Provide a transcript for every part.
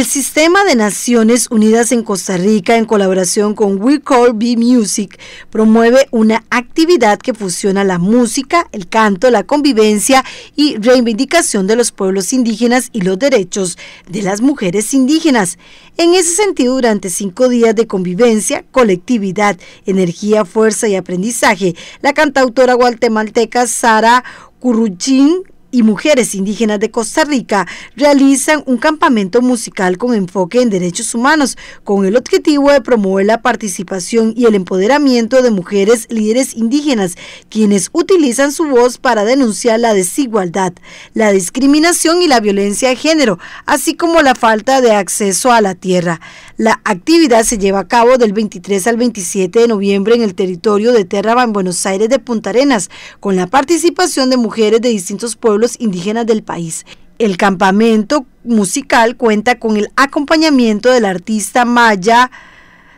El Sistema de Naciones Unidas en Costa Rica, en colaboración con We Call Be Music, promueve una actividad que fusiona la música, el canto, la convivencia y reivindicación de los pueblos indígenas y los derechos de las mujeres indígenas. En ese sentido, durante cinco días de convivencia, colectividad, energía, fuerza y aprendizaje, la cantautora guatemalteca Sara Curruchín y mujeres indígenas de Costa Rica realizan un campamento musical con enfoque en derechos humanos, con el objetivo de promover la participación y el empoderamiento de mujeres líderes indígenas, quienes utilizan su voz para denunciar la desigualdad, la discriminación y la violencia de género, así como la falta de acceso a la tierra. La actividad se lleva a cabo del 23 al 27 de noviembre en el territorio de Terraba en Buenos Aires de Punta Arenas, con la participación de mujeres de distintos pueblos los indígenas del país. El campamento musical cuenta con el acompañamiento del artista maya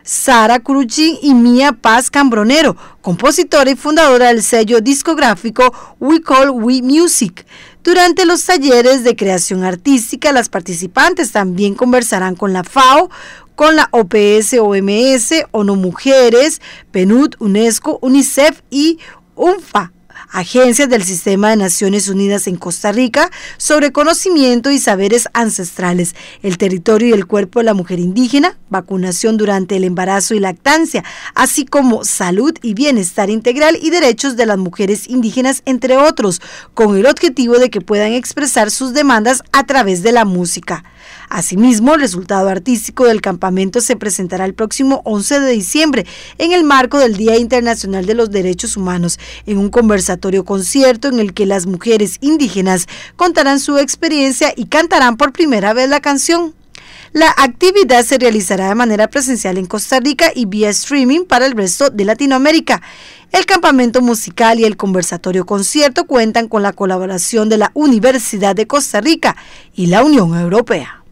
Sara Curuchín y Mía Paz Cambronero, compositora y fundadora del sello discográfico We Call We Music. Durante los talleres de creación artística, las participantes también conversarán con la FAO, con la OPS, OMS, ONU Mujeres, PENUT, UNESCO, UNICEF y UNFA agencias del Sistema de Naciones Unidas en Costa Rica sobre conocimiento y saberes ancestrales, el territorio y el cuerpo de la mujer indígena, vacunación durante el embarazo y lactancia, así como salud y bienestar integral y derechos de las mujeres indígenas, entre otros, con el objetivo de que puedan expresar sus demandas a través de la música. Asimismo, el resultado artístico del campamento se presentará el próximo 11 de diciembre en el marco del Día Internacional de los Derechos Humanos, en un conversatorio concierto en el que las mujeres indígenas contarán su experiencia y cantarán por primera vez la canción la actividad se realizará de manera presencial en Costa Rica y vía streaming para el resto de Latinoamérica. El campamento musical y el conversatorio concierto cuentan con la colaboración de la Universidad de Costa Rica y la Unión Europea.